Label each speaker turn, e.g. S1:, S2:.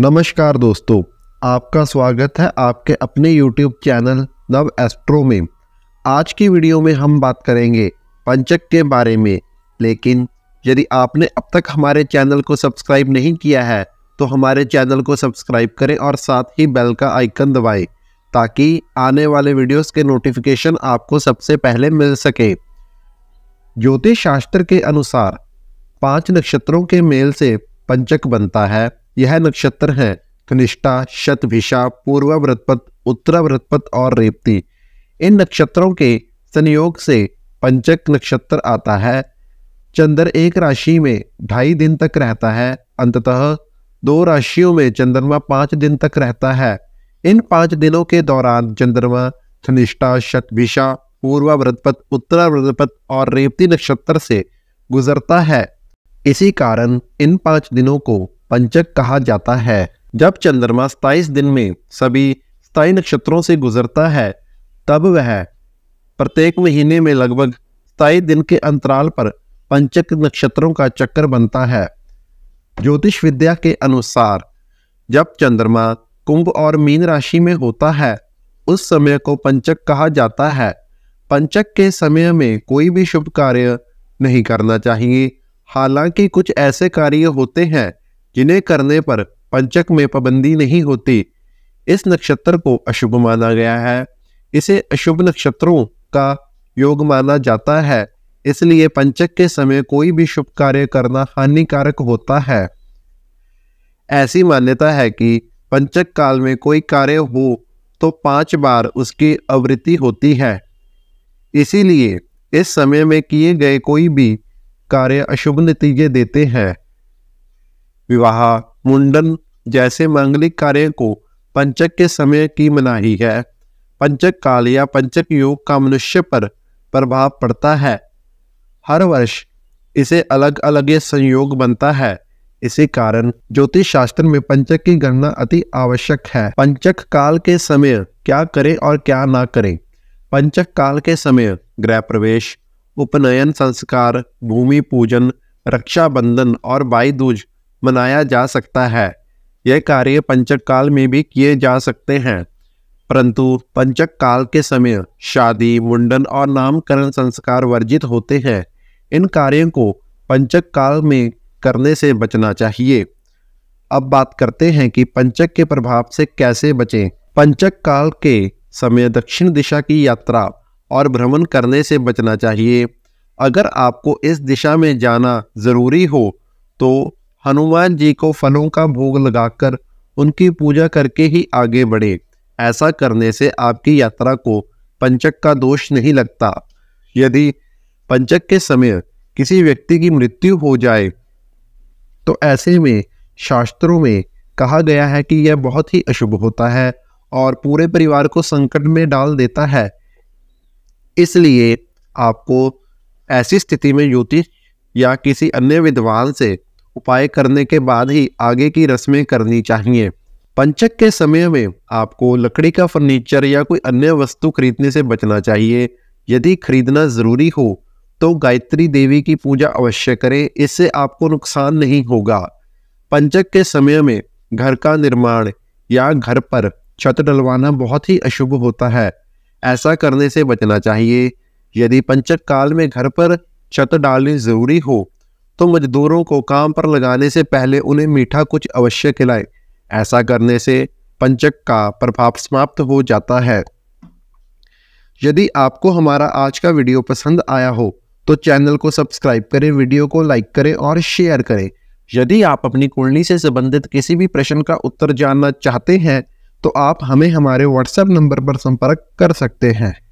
S1: नमस्कार दोस्तों आपका स्वागत है आपके अपने YouTube चैनल नव एस्ट्रो में आज की वीडियो में हम बात करेंगे पंचक के बारे में लेकिन यदि आपने अब तक हमारे चैनल को सब्सक्राइब नहीं किया है तो हमारे चैनल को सब्सक्राइब करें और साथ ही बेल का आइकन दबाएं ताकि आने वाले वीडियोस के नोटिफिकेशन आपको सबसे पहले मिल सके ज्योतिष शास्त्र के अनुसार पांच नक्षत्रों के मेल से पंचक बनता है यह नक्षत्र हैं कनिष्ठा शतभिषा पूर्व व्रतपथ उत्तर व्रतपथ और रेवती इन नक्षत्रों के संयोग से पंचक नक्षत्र आता है चंद्र एक राशि में ढाई दिन तक रहता है अंततः दो राशियों में चंद्रमा पाँच दिन तक रहता है इन पाँच दिनों के दौरान चंद्रमा धनिष्ठा शतभिषा पूर्व व्रतपथ उत्तर व्रतपथ और रेवती नक्षत्र से गुजरता है इसी कारण इन पाँच दिनों को पंचक कहा जाता है जब चंद्रमा सताइस दिन में सभी स्थाई नक्षत्रों से गुजरता है तब वह प्रत्येक महीने में लगभग सताईस दिन के अंतराल पर पंचक नक्षत्रों का चक्कर बनता है ज्योतिष विद्या के अनुसार जब चंद्रमा कुंभ और मीन राशि में होता है उस समय को पंचक कहा जाता है पंचक के समय में कोई भी शुभ कार्य नहीं करना चाहिए हालांकि कुछ ऐसे कार्य होते हैं जिन्हें करने पर पंचक में पाबंदी नहीं होती इस नक्षत्र को अशुभ माना गया है इसे अशुभ नक्षत्रों का योग माना जाता है इसलिए पंचक के समय कोई भी शुभ कार्य करना हानिकारक होता है ऐसी मान्यता है कि पंचक काल में कोई कार्य हो तो पांच बार उसकी आवृत्ति होती है इसीलिए इस समय में किए गए कोई भी कार्य अशुभ नतीजे देते हैं विवाह मुंडन जैसे मांगलिक कार्य को पंचक के समय की मनाही है पंचक काल या पंचक योग का मनुष्य पर प्रभाव पड़ता है हर वर्ष इसे अलग अलग संयोग बनता है इसी कारण ज्योतिष शास्त्र में पंचक की गणना अति आवश्यक है पंचक काल के समय क्या करें और क्या ना करें पंचक काल के समय गृह प्रवेश उपनयन संस्कार भूमि पूजन रक्षाबंधन और बाईदूज दूज मनाया जा सकता है यह कार्य पंचक काल में भी किए जा सकते हैं परंतु पंचक काल के समय शादी मुंडन और नामकरण संस्कार वर्जित होते हैं इन कार्यों को पंचक काल में करने से बचना चाहिए अब बात करते हैं कि पंचक के प्रभाव से कैसे बचें पंचक काल के समय दक्षिण दिशा की यात्रा और भ्रमण करने से बचना चाहिए अगर आपको इस दिशा में जाना ज़रूरी हो तो हनुमान जी को फलों का भोग लगाकर उनकी पूजा करके ही आगे बढ़े ऐसा करने से आपकी यात्रा को पंचक का दोष नहीं लगता यदि पंचक के समय किसी व्यक्ति की मृत्यु हो जाए तो ऐसे में शास्त्रों में कहा गया है कि यह बहुत ही अशुभ होता है और पूरे परिवार को संकट में डाल देता है इसलिए आपको ऐसी स्थिति में ज्योतिष या किसी अन्य विद्वान से उपाय करने के बाद ही आगे की रस्में करनी चाहिए पंचक के समय में आपको लकड़ी का फर्नीचर या कोई अन्य वस्तु खरीदने से बचना चाहिए यदि खरीदना ज़रूरी हो तो गायत्री देवी की पूजा अवश्य करें इससे आपको नुकसान नहीं होगा पंचक के समय में घर का निर्माण या घर पर छत डलवाना बहुत ही अशुभ होता है ऐसा करने से बचना चाहिए यदि पंचक काल में घर पर छत डालनी ज़रूरी हो तो मजदूरों को काम पर लगाने से पहले उन्हें मीठा कुछ अवश्य खिलाए ऐसा करने से पंचक का प्रभाव समाप्त हो जाता है यदि आपको हमारा आज का वीडियो पसंद आया हो तो चैनल को सब्सक्राइब करें वीडियो को लाइक करें और शेयर करें यदि आप अपनी कुंडली से संबंधित किसी भी प्रश्न का उत्तर जानना चाहते हैं तो आप हमें हमारे व्हाट्सएप नंबर पर संपर्क कर सकते हैं